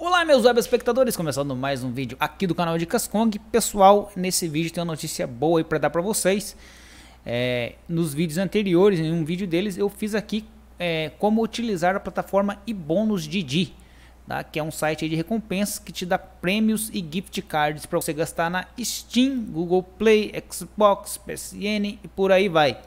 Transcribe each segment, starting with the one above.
Olá meus web espectadores, começando mais um vídeo aqui do canal Dicas Kong. Pessoal, nesse vídeo tem uma notícia boa aí para dar para vocês. É, nos vídeos anteriores, em um vídeo deles, eu fiz aqui é, como utilizar a plataforma e bônus Didi, tá? que é um site de recompensas que te dá prêmios e gift cards para você gastar na Steam, Google Play, Xbox, PSN e por aí vai.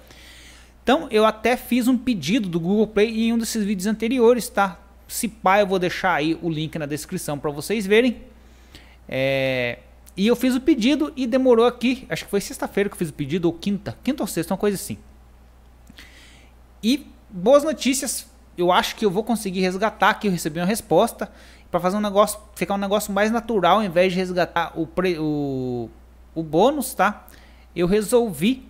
Então eu até fiz um pedido do Google Play em um desses vídeos anteriores, tá? Se pá, eu vou deixar aí o link na descrição para vocês verem. É, e eu fiz o pedido e demorou aqui, acho que foi sexta-feira que eu fiz o pedido, ou quinta, quinta ou sexta, uma coisa assim. E boas notícias, eu acho que eu vou conseguir resgatar que eu recebi uma resposta para fazer um negócio, ficar um negócio mais natural, ao invés de resgatar o, pre, o, o bônus, tá? Eu resolvi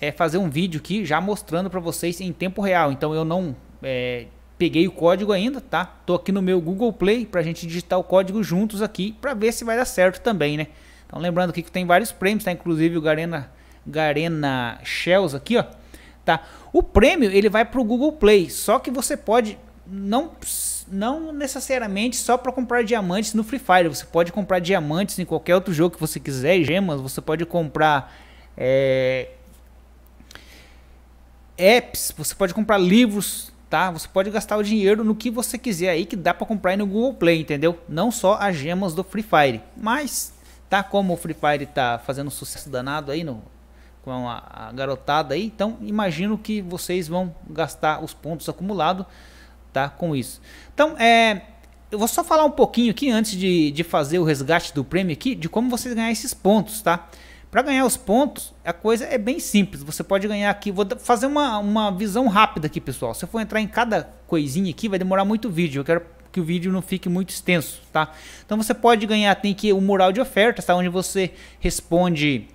é, fazer um vídeo aqui já mostrando para vocês em tempo real, então eu não é, peguei o código ainda, tá? Tô aqui no meu Google Play para a gente digitar o código juntos aqui para ver se vai dar certo também, né? Então lembrando aqui que tem vários prêmios, tá? Inclusive o Garena, Garena Shells aqui, ó, tá? O prêmio ele vai para o Google Play, só que você pode não não necessariamente só para comprar diamantes no Free Fire, você pode comprar diamantes em qualquer outro jogo que você quiser, gemas, você pode comprar é, apps, você pode comprar livros tá? Você pode gastar o dinheiro no que você quiser aí que dá para comprar no Google Play, entendeu? Não só as gemas do Free Fire, mas tá como o Free Fire tá fazendo um sucesso danado aí no com a, a garotada aí, então imagino que vocês vão gastar os pontos acumulados, tá? Com isso. Então, é eu vou só falar um pouquinho aqui antes de, de fazer o resgate do prêmio aqui de como vocês ganhar esses pontos, tá? Para ganhar os pontos, a coisa é bem simples. Você pode ganhar aqui. Vou fazer uma, uma visão rápida aqui, pessoal. Se eu for entrar em cada coisinha aqui, vai demorar muito vídeo. Eu quero que o vídeo não fique muito extenso, tá? Então você pode ganhar, tem que o mural de ofertas, tá? Onde você responde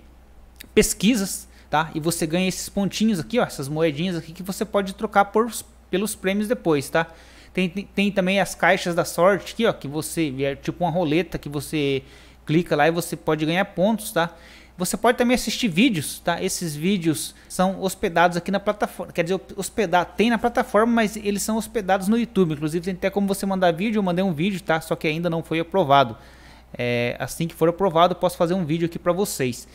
pesquisas, tá? E você ganha esses pontinhos aqui, ó, essas moedinhas aqui que você pode trocar por, pelos prêmios depois, tá? Tem, tem, tem também as caixas da sorte aqui, ó, que você é tipo uma roleta que você clica lá e você pode ganhar pontos, tá? Você pode também assistir vídeos, tá? Esses vídeos são hospedados aqui na plataforma, quer dizer, hospedar tem na plataforma, mas eles são hospedados no YouTube. Inclusive tem até como você mandar vídeo, eu mandei um vídeo, tá? Só que ainda não foi aprovado. É, assim que for aprovado, posso fazer um vídeo aqui para vocês.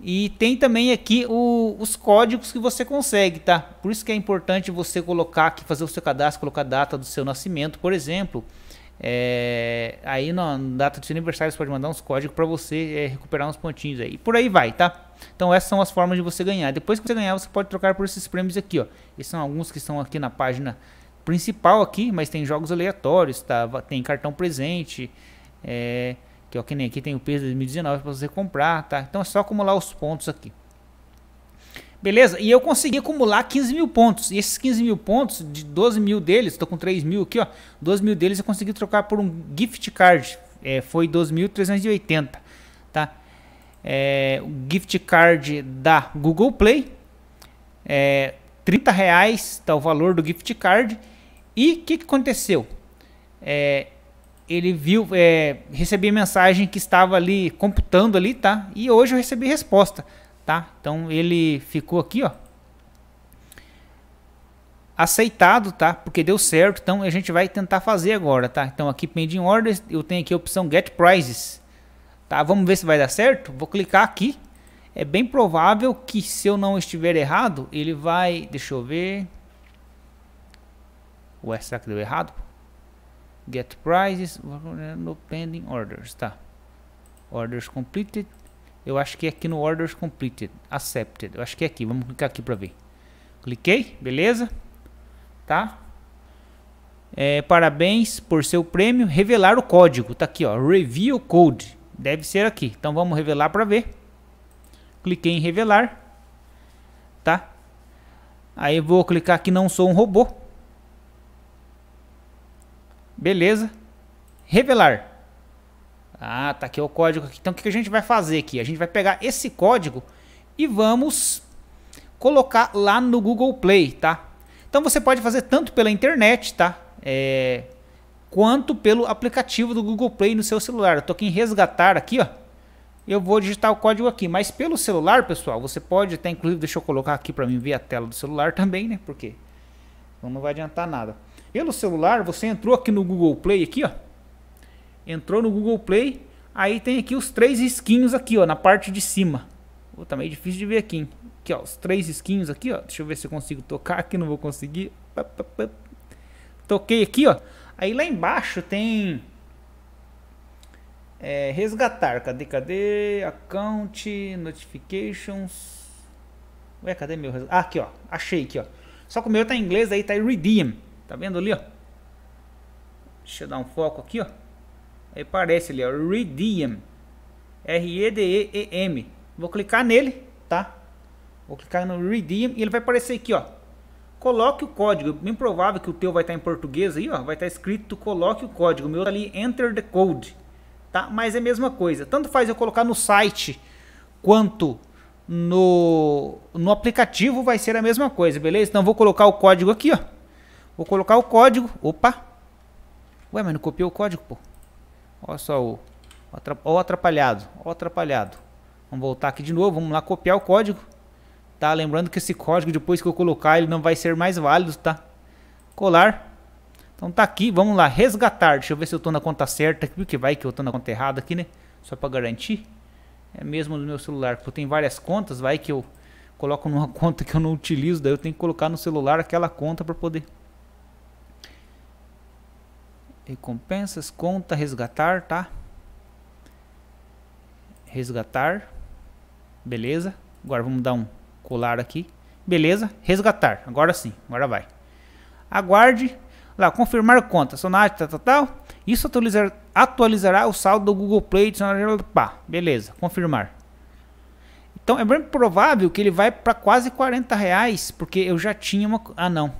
E tem também aqui o, os códigos que você consegue, tá? Por isso que é importante você colocar aqui, fazer o seu cadastro, colocar a data do seu nascimento, por exemplo. É, aí na data do seu aniversário você pode mandar uns códigos para você é, recuperar uns pontinhos aí. E por aí vai, tá? Então essas são as formas de você ganhar. Depois que você ganhar, você pode trocar por esses prêmios aqui, ó. Esses são alguns que estão aqui na página principal aqui, mas tem jogos aleatórios, tá? Tem cartão presente, é, que ó, é que nem aqui tem o peso de 2019 para você comprar, tá? Então é só acumular os pontos aqui. Beleza? E eu consegui acumular 15 mil pontos. E esses 15 mil pontos, de 12 mil deles, estou com 3 mil aqui, ó. 12 mil deles eu consegui trocar por um gift card. É, foi 12.380, tá? É, o gift card da Google Play. É, 30 reais tá o valor do gift card. E o que, que, aconteceu? É, ele viu, é, recebi mensagem que estava ali computando ali, tá? E hoje eu recebi resposta tá? Então ele ficou aqui, ó, aceitado, tá? Porque deu certo, então a gente vai tentar fazer agora, tá? Então aqui pending orders, eu tenho aqui a opção get prices, tá? Vamos ver se vai dar certo. Vou clicar aqui. É bem provável que se eu não estiver errado, ele vai, deixa eu ver. Ué, será que deu errado? Get prices, no pending orders, tá? Orders completed. Eu acho que é aqui no Orders Completed, Accepted. Eu acho que é aqui. Vamos clicar aqui para ver. Cliquei, beleza? Tá? É, parabéns por seu prêmio. Revelar o código. Tá aqui, ó. Review Code. Deve ser aqui. Então vamos revelar para ver. Cliquei em revelar. Tá? Aí vou clicar aqui não sou um robô. Beleza. Revelar. Ah, tá aqui o código. Então o que a gente vai fazer aqui? A gente vai pegar esse código e vamos colocar lá no Google Play, tá? Então você pode fazer tanto pela internet, tá? É, quanto pelo aplicativo do Google Play no seu celular. Eu tô aqui em resgatar aqui, ó. Eu vou digitar o código aqui, mas pelo celular, pessoal, você pode até inclusive, deixa eu colocar aqui para mim ver a tela do celular também, né? Porque não vai adiantar nada. Pelo celular, você entrou aqui no Google Play aqui, ó Entrou no Google Play, aí tem aqui os três risquinhos aqui, ó, na parte de cima. Oh, tá meio difícil de ver aqui, hein? Aqui, ó, os três risquinhos aqui, ó. Deixa eu ver se eu consigo tocar aqui, não vou conseguir. Toquei aqui, ó. Aí lá embaixo tem... É, resgatar, cadê, cadê? Account, notifications... Ué, cadê meu resgatar? Ah, aqui, ó. Achei aqui, ó. Só que o meu tá em inglês, aí tá em redeem. Tá vendo ali, ó? Deixa eu dar um foco aqui, ó é, parece ali, ó, Redeem, R-E-D-E-E-M. Vou clicar nele, tá? Vou clicar no Redeem e ele vai aparecer aqui, ó. Coloque o código, bem provável que o teu vai estar tá em português aí, ó, vai estar tá escrito coloque o código, o meu tá ali Enter the Code, tá? Mas é a mesma coisa, tanto faz eu colocar no site quanto no, no aplicativo vai ser a mesma coisa, beleza? Então vou colocar o código aqui, ó. Vou colocar o código, opa. Ué, mas não copiou o código, pô. Olha só o, o atrapalhado, o atrapalhado. Vamos voltar aqui de novo, vamos lá copiar o código. Tá, lembrando que esse código depois que eu colocar ele não vai ser mais válido, tá? Colar. Então tá aqui, vamos lá, resgatar. Deixa eu ver se eu tô na conta certa aqui, porque vai que eu tô na conta errada aqui, né? Só para garantir. É mesmo no meu celular, porque eu tenho várias contas, vai que eu coloco numa conta que eu não utilizo, daí eu tenho que colocar no celular aquela conta para poder recompensas, conta, resgatar, tá? Resgatar, beleza. Agora vamos dar um colar aqui, beleza. Resgatar, agora sim, agora vai. Aguarde, lá, confirmar conta, sonate, tal, tal, tal. Isso atualizar, atualizará o saldo do Google Play, pá, beleza, confirmar. Então é bem provável que ele vai para quase 40 reais, porque eu já tinha uma... Ah, não.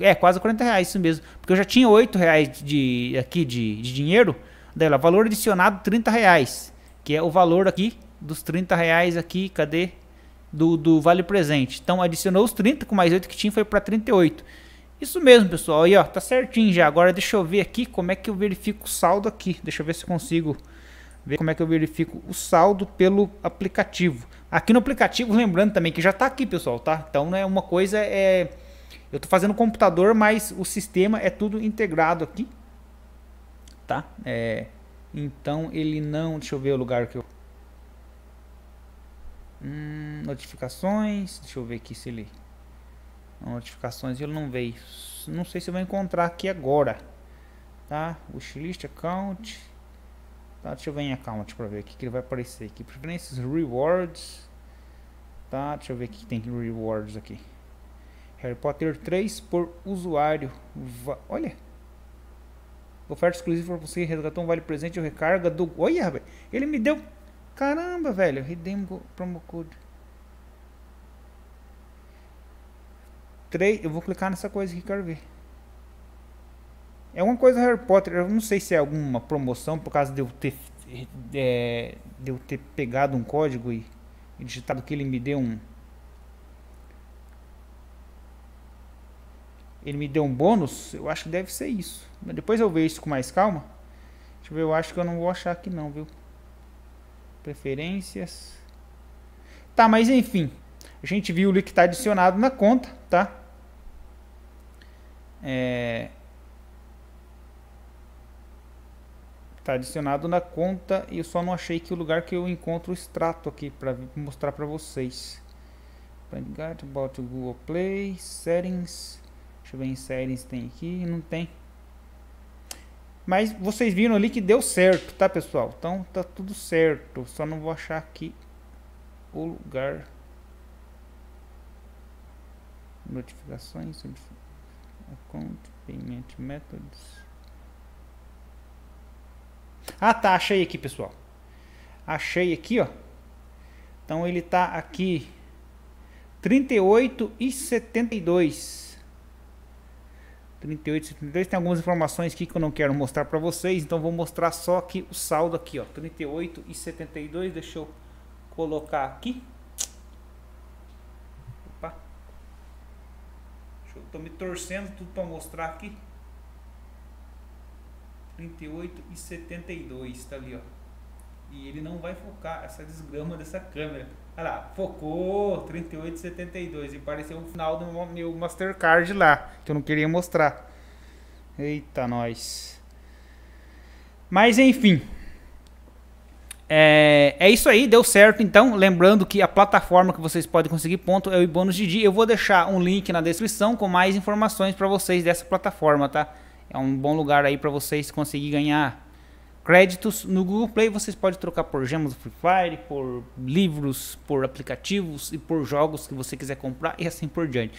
É, quase 40 reais, isso mesmo. Porque eu já tinha 8 reais de, aqui de, de dinheiro. Daí lá, valor adicionado 30 reais. Que é o valor aqui dos 30 reais aqui, cadê? Do, do Vale Presente. Então adicionou os 30 com mais 8 que tinha, foi para 38. Isso mesmo, pessoal. Aí, ó, tá certinho já. Agora deixa eu ver aqui como é que eu verifico o saldo aqui. Deixa eu ver se eu consigo ver como é que eu verifico o saldo pelo aplicativo. Aqui no aplicativo, lembrando também que já tá aqui, pessoal, tá? Então, né, uma coisa é eu estou fazendo computador, mas o sistema é tudo integrado aqui. Tá? É, então ele não... Deixa eu ver o lugar que eu... Hum, notificações. Deixa eu ver aqui se ele... Notificações ele não veio. Não sei se eu vou encontrar aqui agora. Tá? Wishlist account. Tá? Deixa eu ver em account para ver o que, que ele vai aparecer aqui. Preferências, rewards. Tá? Deixa eu ver o que tem rewards aqui. Harry Potter 3 por usuário. Va Olha. Oferta exclusiva para você resgatou um vale presente ou recarga do. Olha, velho. Ele me deu. Caramba, velho. Redeem promo code. 3. Eu vou clicar nessa coisa que quero ver. É uma coisa Harry Potter. Eu não sei se é alguma promoção por causa de eu ter, é, de eu ter pegado um código e, e digitado que ele me deu um ele me deu um bônus, eu acho que deve ser isso. Mas depois eu vejo isso com mais calma. Deixa eu ver, eu acho que eu não vou achar aqui não, viu? Preferências. Tá, mas enfim. A gente viu o que está adicionado na conta, tá? É... Tá adicionado na conta e eu só não achei que o lugar que eu encontro o extrato aqui para mostrar para vocês. About Google Play, Settings... Deixa eu ver em série se tem aqui. Não tem. Mas vocês viram ali que deu certo, tá pessoal? Então tá tudo certo. Só não vou achar aqui o lugar. Notificações. Account, payment methods. Ah tá, achei aqui pessoal. Achei aqui, ó. Então ele tá aqui 38 e 72. 38, 72. Tem algumas informações aqui que eu não quero mostrar para vocês, então vou mostrar só aqui o saldo aqui, ó, 38 e 72. Deixa eu colocar aqui. Opa. Deixa eu tô me torcendo tudo para mostrar aqui. 38 e 72, tá ali, ó. E ele não vai focar essa desgrama dessa câmera. Olha lá, focou 38,72 e pareceu o final do meu Mastercard lá, que eu não queria mostrar. Eita, nós. Mas enfim. É, é isso aí, deu certo então. Lembrando que a plataforma que vocês podem conseguir ponto é o de Didi. Eu vou deixar um link na descrição com mais informações para vocês dessa plataforma, tá? É um bom lugar aí para vocês conseguir ganhar créditos. No Google Play vocês podem trocar por gemas do Free Fire, por livros, por aplicativos e por jogos que você quiser comprar e assim por diante.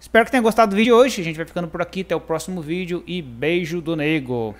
Espero que tenha gostado do vídeo hoje. A gente vai ficando por aqui. Até o próximo vídeo e beijo do nego.